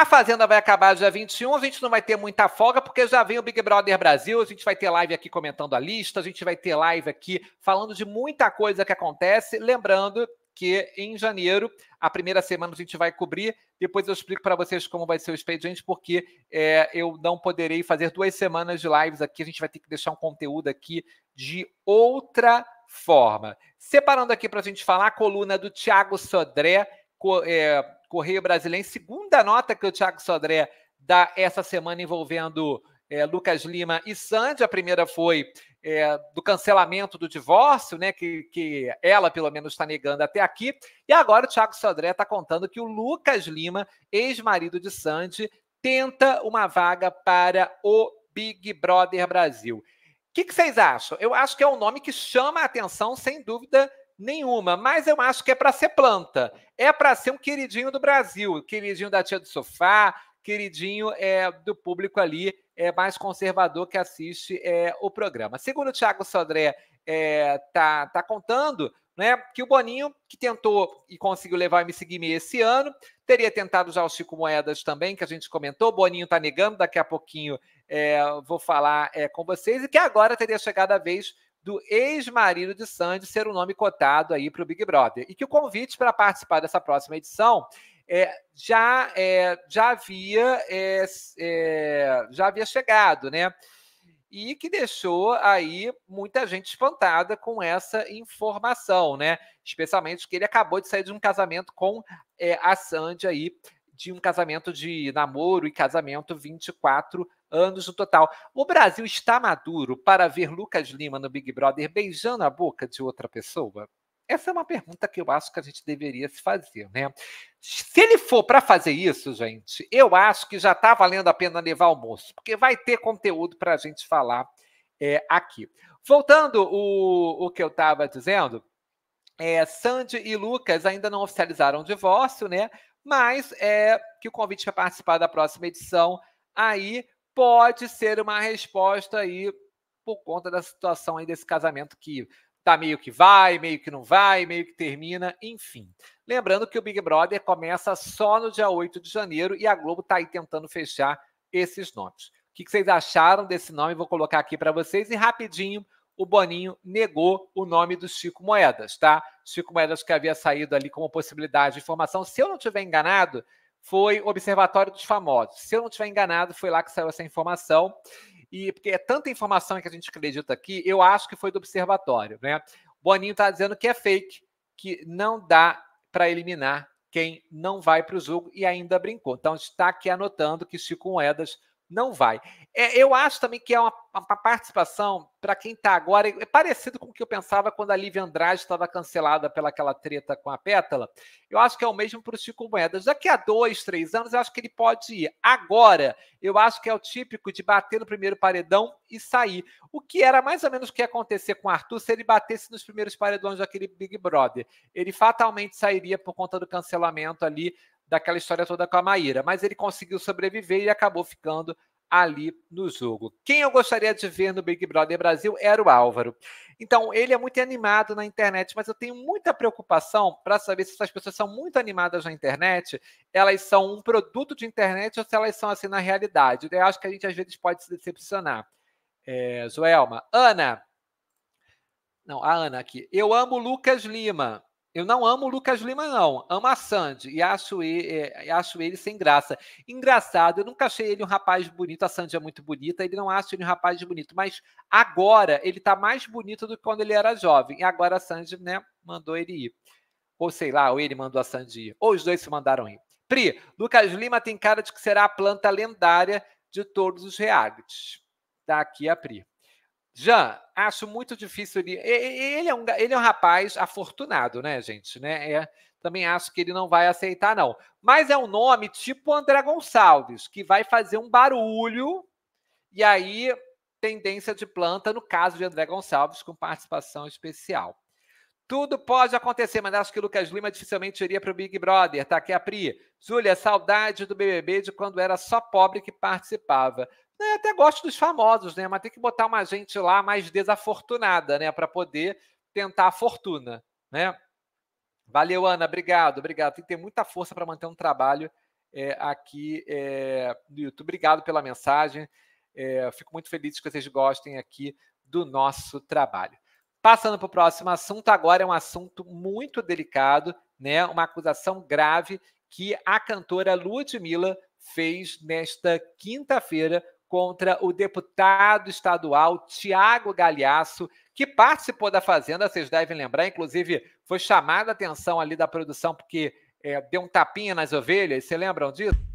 A Fazenda vai acabar dia 21, a gente não vai ter muita folga, porque já vem o Big Brother Brasil, a gente vai ter live aqui comentando a lista, a gente vai ter live aqui falando de muita coisa que acontece, lembrando que em janeiro, a primeira semana a gente vai cobrir, depois eu explico para vocês como vai ser o expediente, porque é, eu não poderei fazer duas semanas de lives aqui, a gente vai ter que deixar um conteúdo aqui de outra forma. Separando aqui para a gente falar a coluna do Tiago Sodré, co, é, Correio Brasileiro. Segunda nota que o Thiago Sodré dá essa semana envolvendo é, Lucas Lima e Sandy. A primeira foi é, do cancelamento do divórcio, né? Que, que ela, pelo menos, está negando até aqui. E agora o Thiago Sodré está contando que o Lucas Lima, ex-marido de Sandy, tenta uma vaga para o Big Brother Brasil. O que, que, vocês acham? Eu acho que é um nome que chama a atenção, sem dúvida, nenhuma, mas eu acho que é para ser planta. É para ser um queridinho do Brasil, queridinho da tia do sofá, queridinho é, do público ali é mais conservador que assiste é, o programa. Segundo o Thiago Sodré é, tá, tá contando, né, que o Boninho, que tentou e conseguiu levar o MC Guimê esse ano, teria tentado já o Chico Moedas também, que a gente comentou, o Boninho tá negando, daqui a pouquinho é, vou falar é, com vocês, e que agora teria chegado a vez do ex-marido de Sandy ser um nome cotado aí para o Big Brother. E que o convite para participar dessa próxima edição é, já, é, já, havia, é, é, já havia chegado, né? E que deixou aí muita gente espantada com essa informação, né? Especialmente que ele acabou de sair de um casamento com é, a Sandy aí, de um casamento de namoro e casamento 24 anos anos no total. O Brasil está maduro para ver Lucas Lima no Big Brother beijando a boca de outra pessoa? Essa é uma pergunta que eu acho que a gente deveria se fazer, né? Se ele for para fazer isso, gente, eu acho que já está valendo a pena levar almoço porque vai ter conteúdo para a gente falar é, aqui. Voltando o, o que eu estava dizendo, é, Sandy e Lucas ainda não oficializaram o divórcio, né? Mas é que o convite para participar da próxima edição aí pode ser uma resposta aí por conta da situação aí desse casamento que tá meio que vai, meio que não vai, meio que termina, enfim. Lembrando que o Big Brother começa só no dia 8 de janeiro e a Globo tá aí tentando fechar esses nomes. O que vocês acharam desse nome? Vou colocar aqui para vocês e rapidinho o Boninho negou o nome do Chico Moedas, tá? Chico Moedas que havia saído ali como possibilidade de informação. Se eu não tiver enganado, foi o Observatório dos Famosos. Se eu não estiver enganado, foi lá que saiu essa informação. E porque é tanta informação que a gente acredita aqui, eu acho que foi do observatório, né? Boninho está dizendo que é fake, que não dá para eliminar quem não vai para o jogo e ainda brincou. Então está aqui anotando que Chico Moedas não vai. É, eu acho também que é uma, uma participação, para quem está agora, é parecido com o que eu pensava quando a Lívia Andrade estava cancelada pelaquela treta com a Pétala. Eu acho que é o mesmo para o Chico Moedas. Daqui a dois, três anos, eu acho que ele pode ir. Agora, eu acho que é o típico de bater no primeiro paredão e sair. O que era mais ou menos o que ia acontecer com o Arthur se ele batesse nos primeiros paredões daquele Big Brother. Ele fatalmente sairia por conta do cancelamento ali daquela história toda com a Maíra, mas ele conseguiu sobreviver e acabou ficando ali no jogo. Quem eu gostaria de ver no Big Brother Brasil era o Álvaro. Então, ele é muito animado na internet, mas eu tenho muita preocupação para saber se essas pessoas são muito animadas na internet, elas são um produto de internet ou se elas são assim na realidade. Eu acho que a gente às vezes pode se decepcionar. É, Joelma. Ana. Não, a Ana aqui. Eu amo Lucas Lima eu não amo o Lucas Lima, não. Amo a Sandy. E acho ele, é, acho ele sem graça. Engraçado, eu nunca achei ele um rapaz bonito. A Sandy é muito bonita. Ele não acha ele um rapaz bonito. Mas agora ele está mais bonito do que quando ele era jovem. E agora a Sandy, né, mandou ele ir. Ou sei lá, ou ele mandou a Sandy ir. Ou os dois se mandaram ir. Pri, Lucas Lima tem cara de que será a planta lendária de todos os realities. Tá aqui a Pri. Já, acho muito difícil ele. Ele é um, ele é um rapaz afortunado, né, gente? Né? É, também acho que ele não vai aceitar, não. Mas é um nome tipo André Gonçalves, que vai fazer um barulho e aí tendência de planta, no caso de André Gonçalves, com participação especial. Tudo pode acontecer, mas acho que o Lucas Lima dificilmente iria para o Big Brother. Tá aqui a Pri. Júlia, saudade do BBB de quando era só pobre que participava. Né, eu até gosto dos famosos, né? Mas tem que botar uma gente lá mais desafortunada, né? Para poder tentar a fortuna, né? Valeu, Ana. Obrigado, obrigado. Tem que ter muita força para manter um trabalho é, aqui é, no YouTube. Obrigado pela mensagem. É, fico muito feliz que vocês gostem aqui do nosso trabalho. Passando para o próximo assunto, agora é um assunto muito delicado, né? Uma acusação grave que a cantora Ludmilla fez nesta quinta-feira contra o deputado estadual Tiago Galhaço, que participou da Fazenda, vocês devem lembrar, inclusive foi chamada a atenção ali da produção porque é, deu um tapinha nas ovelhas, vocês lembram disso?